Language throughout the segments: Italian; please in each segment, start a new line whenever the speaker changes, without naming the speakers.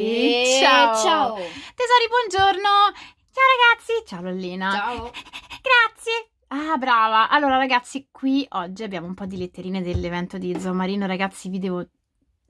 E ciao. ciao!
Tesori, buongiorno! Ciao ragazzi! Ciao Lollina! Ciao! Grazie! Ah, brava! Allora ragazzi, qui oggi abbiamo un po' di letterine dell'evento di Zoomarino. Ragazzi, vi devo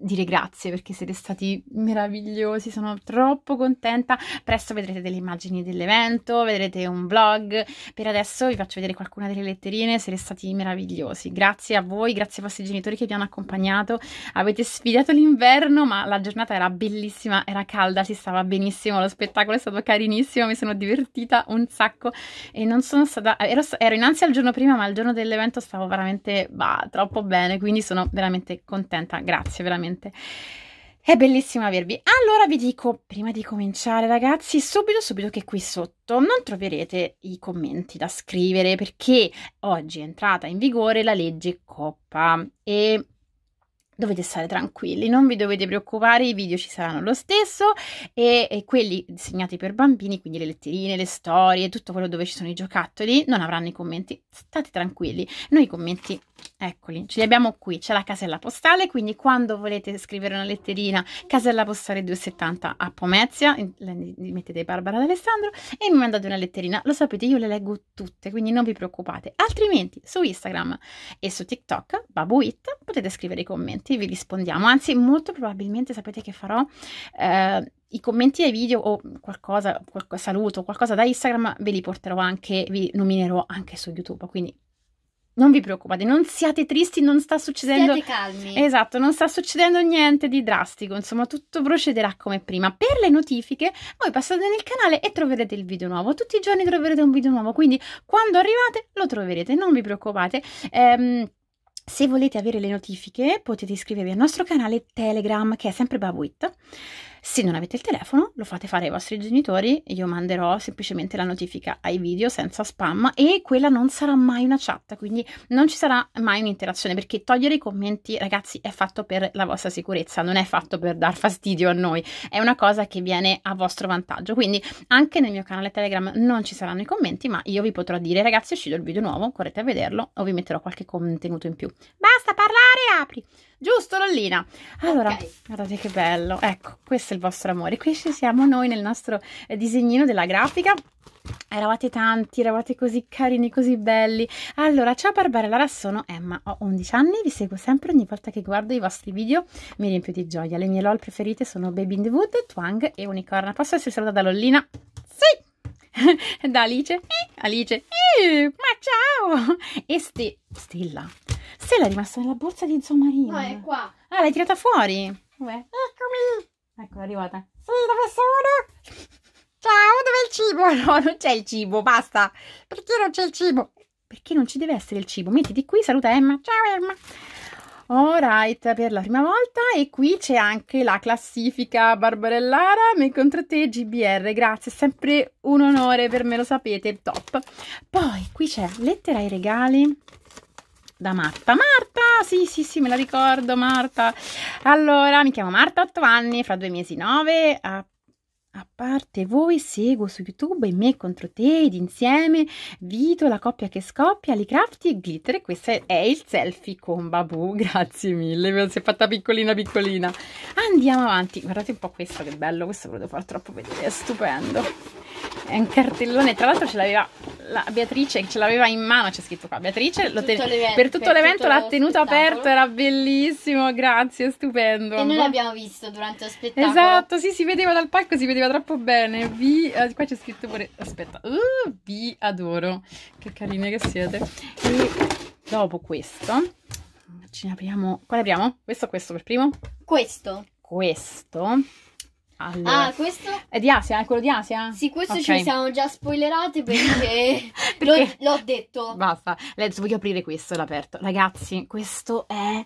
dire grazie perché siete stati meravigliosi, sono troppo contenta. Presto vedrete delle immagini dell'evento, vedrete un vlog. Per adesso vi faccio vedere qualcuna delle letterine, siete stati meravigliosi. Grazie a voi, grazie ai vostri genitori che vi hanno accompagnato. Avete sfidato l'inverno, ma la giornata era bellissima, era calda, si stava benissimo, lo spettacolo è stato carinissimo, mi sono divertita un sacco e non sono stata ero, ero innanzi al giorno prima, ma il giorno dell'evento stavo veramente bah, troppo bene, quindi sono veramente contenta. Grazie veramente veramente. È bellissimo avervi. Allora vi dico, prima di cominciare ragazzi, subito subito che qui sotto non troverete i commenti da scrivere perché oggi è entrata in vigore la legge Coppa e dovete stare tranquilli, non vi dovete preoccupare, i video ci saranno lo stesso e, e, quelli disegnati per bambini, quindi le letterine, le storie, tutto quello dove ci sono i giocattoli, non avranno i commenti, state tranquilli. Noi i commenti, eccoli, ce li abbiamo qui, c'è la casella postale, quindi quando volete scrivere una letterina, casella postale 270 a Pomezia, mettete Barbara d'Alessandro e mi mandate una letterina, lo sapete, io le leggo tutte, quindi non vi preoccupate, altrimenti su Instagram e su TikTok, Babuit, potete scrivere i commenti commenti vi rispondiamo, anzi molto probabilmente sapete che farò eh, i commenti ai video o qualcosa, qualcosa, saluto, qualcosa da Instagram ve li porterò anche, vi nominerò anche su YouTube, quindi non vi preoccupate, non siate tristi, non sta succedendo. Siate calmi. Esatto, non sta succedendo niente di drastico, insomma, tutto procederà come prima. Per le notifiche, voi passate nel canale e troverete il video nuovo. Tutti i giorni troverete un video nuovo, quindi quando arrivate lo troverete, non vi preoccupate. Ehm, se volete avere le notifiche potete iscrivervi al nostro canale Telegram che è sempre Babuit se non avete il telefono, lo fate fare ai vostri genitori, io manderò semplicemente la notifica ai video senza spam e quella non sarà mai una chat, quindi non ci sarà mai un'interazione perché togliere i commenti, ragazzi, è fatto per la vostra sicurezza, non è fatto per dar fastidio a noi, è una cosa che viene a vostro vantaggio. Quindi anche nel mio canale Telegram non ci saranno i commenti, ma io vi potrò dire, ragazzi, è uscito il video nuovo, correte a vederlo o vi metterò qualche contenuto in più. Basta parlare! apri. Giusto, Lollina? Allora, okay. guardate che bello. Ecco, questo è il vostro amore. Qui ci siamo noi nel nostro eh, disegnino della grafica. Eravate tanti, eravate così carini, così belli. Allora, ciao Barbara, Barbarella sono Emma, ho 11 anni, vi seguo sempre ogni volta che guardo i vostri video, mi riempio di gioia. Le mie LOL preferite sono Baby in the Wood, Twang e Unicorna. Posso essere salutata da Lollina? Sì! da Alice, eh, Alice, eh, ma ciao! E Stella, Stella è rimasta nella borsa di Zomarino. No, è qua. Ah, l'hai tirata fuori. Dov'è? Eccomi. Ecco, è arrivata. Sì, dove sono? Ciao, dov'è il cibo? No, non c'è il cibo, basta. Perché non c'è il cibo? Perché non ci deve essere il cibo? Mettiti qui, saluta Emma. Ciao Emma. Alright, per la prima volta e qui c'è anche la classifica Barbarellara, me contro te GBR, grazie, è sempre un onore per me, lo sapete, top. Poi qui c'è lettera ai regali, da Marta. Marta, sì, sì, sì, me la ricordo, Marta. Allora, mi chiamo Marta, 8 anni, fra due mesi 9. A, a parte voi, seguo su YouTube e me contro te ed insieme Vito, la coppia che scoppia, Ali Crafty e Glitter. E questo è il selfie con Babu. Grazie mille, mi si è fatta piccolina, piccolina. Andiamo avanti. Guardate un po' questo, che bello. Questo ve lo devo far troppo vedere, è stupendo è un cartellone, tra l'altro ce l'aveva la Beatrice, ce l'aveva in mano, c'è scritto qua, Beatrice tutto ten... per tutto per l'evento tutto l'ha tenuto aperto, era bellissimo, grazie, stupendo. E noi l'abbiamo visto durante lo spettacolo. Esatto, sì, si vedeva dal palco, si vedeva troppo bene, vi, eh, qua c'è scritto pure, aspetta, uh, vi adoro, che carine che siete. E dopo questo, ce ne apriamo, quale apriamo? Questo o questo per primo? Questo. Questo. Allora. Ah, questo? È di Asia, è quello di Asia? Sì, questo okay. ci siamo già spoilerati perché, perché? L'ho, l'ho, detto. Basta, Let's, voglio aprire questo, aperto. Ragazzi, questo è...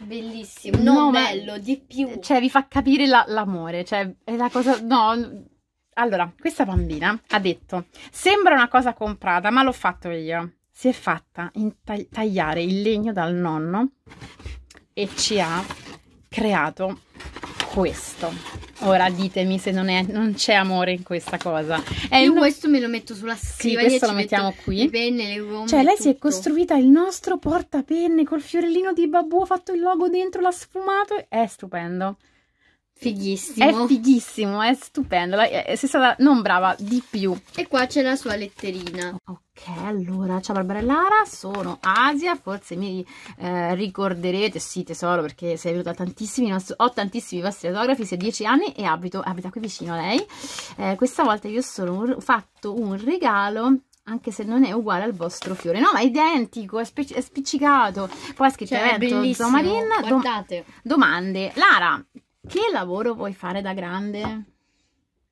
Bellissimo, non no, bello, di più. Cioè, vi fa capire la, l'amore, cioè, è la cosa... No... Allora, questa bambina ha detto, sembra una cosa comprata, ma l'ho fatto io. Si è fatta intag- tagliare il legno dal nonno e ci ha creato questo. Ora ditemi se non, è, non c'è amore in questa cosa. È Io no... questo me lo metto sulla scrivania. Sì, questo lo mettiamo qui. Le penne, le gomme, cioè lei tutto. si è costruita il nostro portapenne col fiorellino di babù, ha fatto il logo dentro, l'ha sfumato. È stupendo. Fighissimo. È fighissimo, è stupendo. Sei stata non brava, di più. E qua c'è la sua letterina. Ok, allora, ciao Barbara e Lara, sono Asia, forse mi eh, ricorderete, sì tesoro, perché sei venuta tantissimi, ho tantissimi vostri autografi, sei ha 10 anni e abito, abita qui vicino a lei. Eh, questa volta io ho fatto un regalo anche se non è uguale al vostro fiore. No, ma è identico, è, è spiccicato. Poi è scritto cioè, evento Zomarin. Guardate. Dom domande. Lara, che lavoro vuoi fare da grande?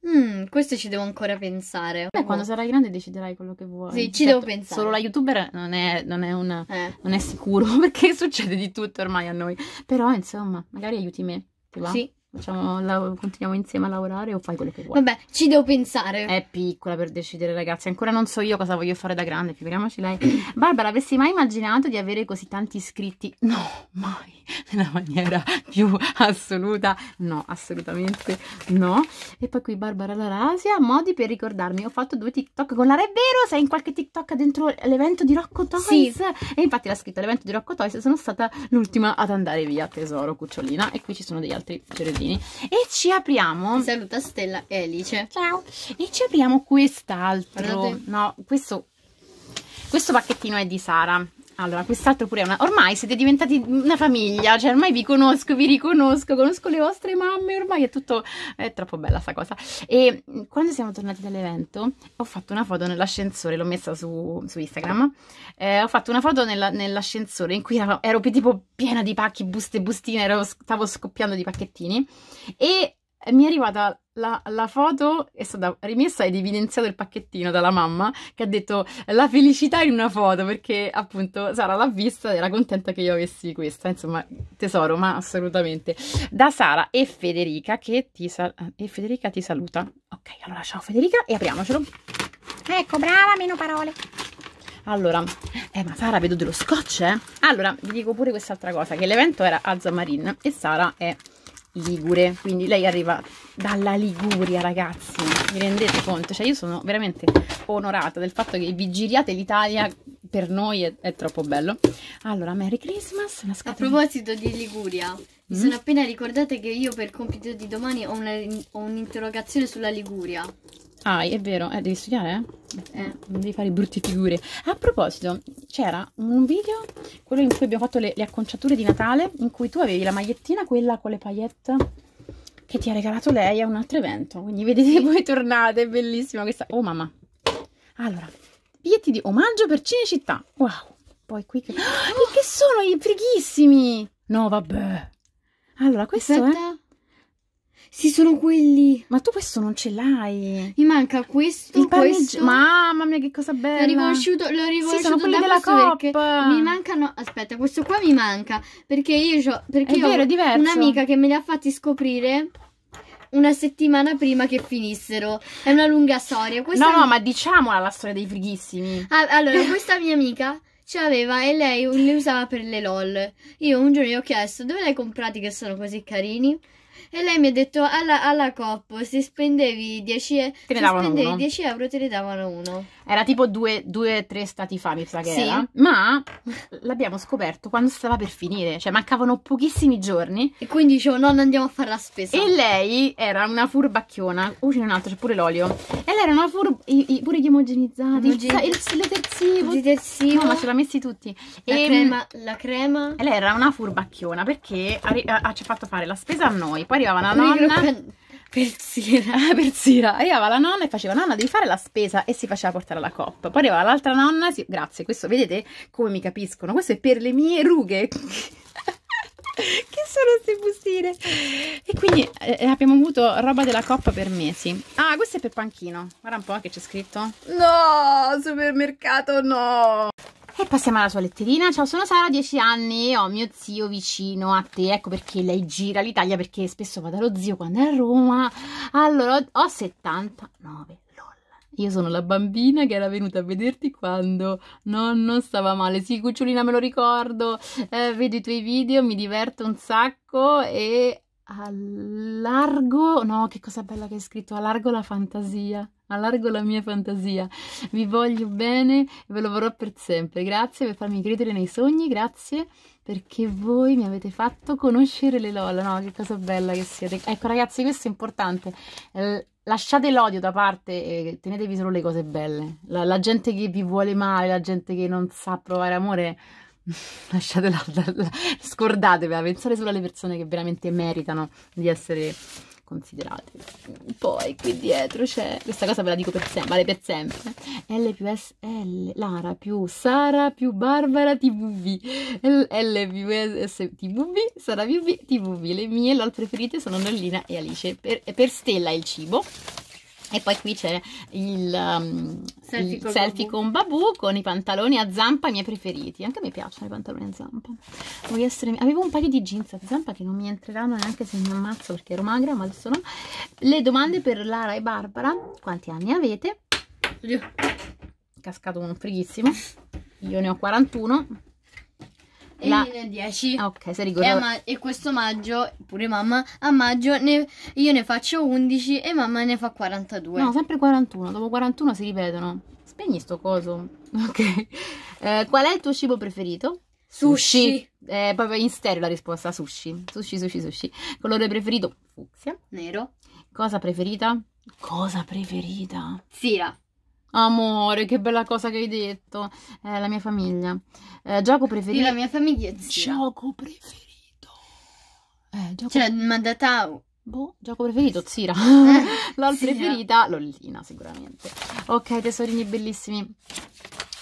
Mm, questo ci devo ancora pensare. Beh, quando oh. sarai grande deciderai quello che vuoi. Sì, ci certo, devo pensare. Solo la youtuber non è, non è, una, eh. non è sicuro perché succede di tutto ormai a noi. Però, insomma, magari aiuti me. Ti va? Sì, Facciamo, continuiamo insieme a lavorare o fai quello che vuoi? Vabbè, ci devo pensare. È piccola per decidere, ragazzi. Ancora non so io cosa voglio fare da grande, figuriamoci lei. Barbara, avessi mai immaginato di avere così tanti iscritti? No, mai. Nella maniera più assoluta. No, assolutamente no. E poi qui Barbara Larasia, modi per ricordarmi. Ho fatto due TikTok con Lara. È vero, sei in qualche TikTok dentro l'evento di Rocco Toys. Sì. E infatti l'ha scritto l'evento di Rocco Toys. Sono stata l'ultima ad andare via, tesoro, cucciolina. E qui ci sono degli altri giovedì bambini. E ci apriamo. Ti saluta Stella e Alice. Ciao. E ci apriamo quest'altro. No, questo, questo pacchettino è di Sara allora, quest'altro pure è una... Ormai siete diventati una famiglia, cioè ormai vi conosco, vi riconosco, conosco le vostre mamme, ormai è tutto... È troppo bella sta cosa. E mm, quando siamo tornati dall'evento ho fatto una foto nell'ascensore, l'ho messa su, su Instagram, eh, ho fatto una foto nell'ascensore in cui ero, ero tipo piena di pacchi, buste, bustine, ero, stavo scoppiando di pacchettini e e mi è arrivata la, la, foto, è stata rimessa ed evidenziato il pacchettino dalla mamma che ha detto la felicità in una foto perché appunto Sara l'ha vista ed era contenta che io avessi questa, insomma tesoro, ma assolutamente. Da Sara e Federica che ti, sal eh, e Federica ti saluta. Ok, allora ciao Federica e apriamocelo. Ecco, brava, meno parole. Allora, eh, ma Sara vedo dello scotch, eh? Allora, vi dico pure quest'altra cosa, che l'evento era a Zamarin e Sara è ligure, quindi lei arriva dalla Liguria ragazzi, vi rendete conto? Cioè io sono veramente onorata del fatto che vi giriate l'Italia per noi è, è, troppo bello. Allora, Merry Christmas. Una A proposito di Liguria, mm. mi mm-hmm. sono appena ricordata che io per il compito di domani ho un'interrogazione sulla Liguria. Ah, è vero, eh, devi studiare, eh? eh? Non devi fare brutte figure. A proposito, c'era un video, quello in cui abbiamo fatto le, le, acconciature di Natale, in cui tu avevi la magliettina, quella con le paillette che ti ha regalato lei a un altro evento. Quindi vedete voi tornate, è bellissima questa. Oh mamma. Allora, Biglietti di omaggio per Cinecittà. Wow. Poi qui che... Oh, oh. che sono i frighissimi? No, vabbè. Allora, questo Aspetta. è... Sì, sono quelli. Ma tu questo non ce l'hai. Mi manca questo, Il questo. Mamma mia, che cosa bella. L'ho riconosciuto, l'ho riconosciuto. Sì, sono quelli della Coppa. Mi mancano, aspetta, questo qua mi manca. Perché io ho, perché è io vero, ho un'amica che me li ha fatti scoprire una settimana prima che finissero. È una lunga storia. Questa no, no, ma diciamola la storia dei frighissimi. Ah, allora, questa mia amica ce l'aveva e lei li usava per le lol. Io un giorno gli ho chiesto dove li hai comprati che sono così carini. E lei mi ha detto alla, alla COP se spendevi 10 euro te ne davano uno. Era tipo due, o tre stati fa, mi sa che sì. era. Ma l'abbiamo scoperto quando stava per finire, cioè mancavano pochissimi giorni. E quindi dicevo, non andiamo a fare la spesa. E lei era una furbacchiona. Oh, uh, un altro, c'è pure l'olio. E lei era una furba, i, i, pure gli omogenizzati, Omogen... il, detersivo. Il detersivo. No, ma ce l'ha messi tutti. La e, ehm, crema, la crema. E lei era una furbacchiona perché eh, ci ha fatto fare la spesa a noi, poi arrivava la nonna... Persira, ah, persira, arrivava la nonna e faceva nonna devi fare la spesa e si faceva portare la coppa, poi arrivava l'altra nonna, si... grazie, questo vedete come mi capiscono, questo è per le mie rughe che sono queste bustine e quindi eh, abbiamo avuto roba della coppa per mesi ah questo è per panchino guarda un po' che c'è scritto no supermercato no e passiamo alla sua letterina. Ciao, sono Sara, 10 anni, e ho mio zio vicino a te. Ecco perché lei gira l'Italia, perché spesso va dallo zio quando è a Roma. Allora, ho 79 io sono la bambina che era venuta a vederti quando nonno stava male. Sì, cucciolina, me lo ricordo. Eh, vedo i tuoi video, mi diverto un sacco e allargo, no, che cosa bella che hai scritto, allargo la fantasia, allargo la mia fantasia, vi voglio bene e ve lo vorrò per sempre, grazie per farmi credere nei sogni, grazie perché voi mi avete fatto conoscere le Lola, no, che cosa bella che siete, ecco ragazzi questo è importante, lasciate l'odio da parte e tenetevi solo le cose belle, la, la gente che vi vuole male, la gente che non sa provare amore, lasciatela, scordatevela, pensare solo alle persone che veramente meritano di essere considerate. Poi qui dietro c'è, questa cosa ve la dico per sempre, vale per sempre, L più S, L, Lara più Sara più Barbara TVV, L, L più S TVV, Sara più B TVV, le mie LOL preferite sono Nollina e Alice, per, per Stella il cibo, e poi qui c'è il, um, selfie, il col selfie con Babu con i pantaloni a zampa, i miei preferiti. Anche a me piacciono i pantaloni a zampa. Essere... Avevo un paio di jeans a zampa che non mi entreranno neanche se mi ammazzo perché ero magra, ma adesso no. Le domande per Lara e Barbara. Quanti anni avete? Io. Cascato un frighissimo. Io ne ho 41 e la... il 10. Ah, ok, sei rigoroso. E, e, questo maggio, pure mamma, a maggio ne, io ne faccio 11 e mamma ne fa 42. No, sempre 41, dopo 41 si ripetono. Spegni sto coso. Ok. Eh, qual è il tuo cibo preferito?
Sushi. sushi.
Eh, proprio in stereo la risposta, sushi. Sushi, sushi, sushi. Colore preferito? Fucsia. Nero. Cosa preferita? Cosa preferita? Zira. Amore, che bella cosa che hai detto. Eh, la mia famiglia. Eh, gioco preferito. La mia famiglia è zio. Gioco preferito. Eh, gioco... Cioè, ma da tau. Boh, gioco preferito, Zira. Eh, LOL preferita, Lollina sicuramente. Ok, tesorini bellissimi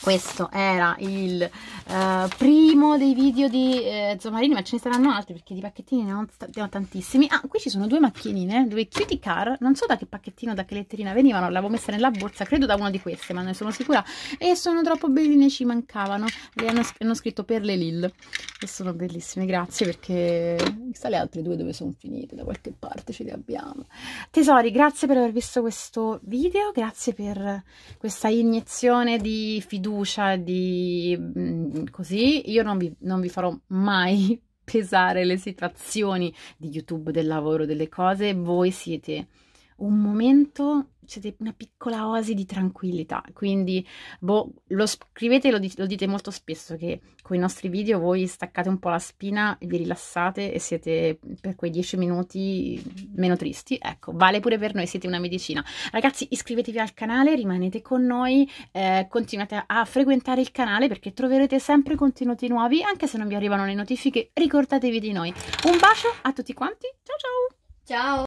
questo era il eh, primo dei video di eh, Zomarini, ma ce ne saranno altri perché di pacchettini ne ho, ne ho, tantissimi. Ah, qui ci sono due macchinine, due cutie car, non so da che pacchettino, da che letterina venivano, l'avevo messa nella borsa, credo da una di queste, ma ne sono sicura. E sono troppo belline, ci mancavano, le hanno, hanno scritto per le Lil. E sono bellissime, grazie perché chissà le altre due dove sono finite, da qualche parte ce le abbiamo. Tesori, grazie per aver visto questo video, grazie per questa iniezione di fiducia fiducia, di mm, così, io non vi, non vi farò mai pesare le situazioni di YouTube, del lavoro, delle cose, voi siete un momento c'è una piccola oasi di tranquillità, quindi boh, lo scrivete, lo, lo dite molto spesso che con i nostri video voi staccate un po' la spina, vi rilassate e siete per quei dieci minuti meno tristi, ecco, vale pure per noi, siete una medicina. Ragazzi iscrivetevi al canale, rimanete con noi, eh, continuate a frequentare il canale perché troverete sempre contenuti nuovi, anche se non vi arrivano le notifiche, ricordatevi di noi. Un bacio a tutti quanti, ciao ciao! Ciao!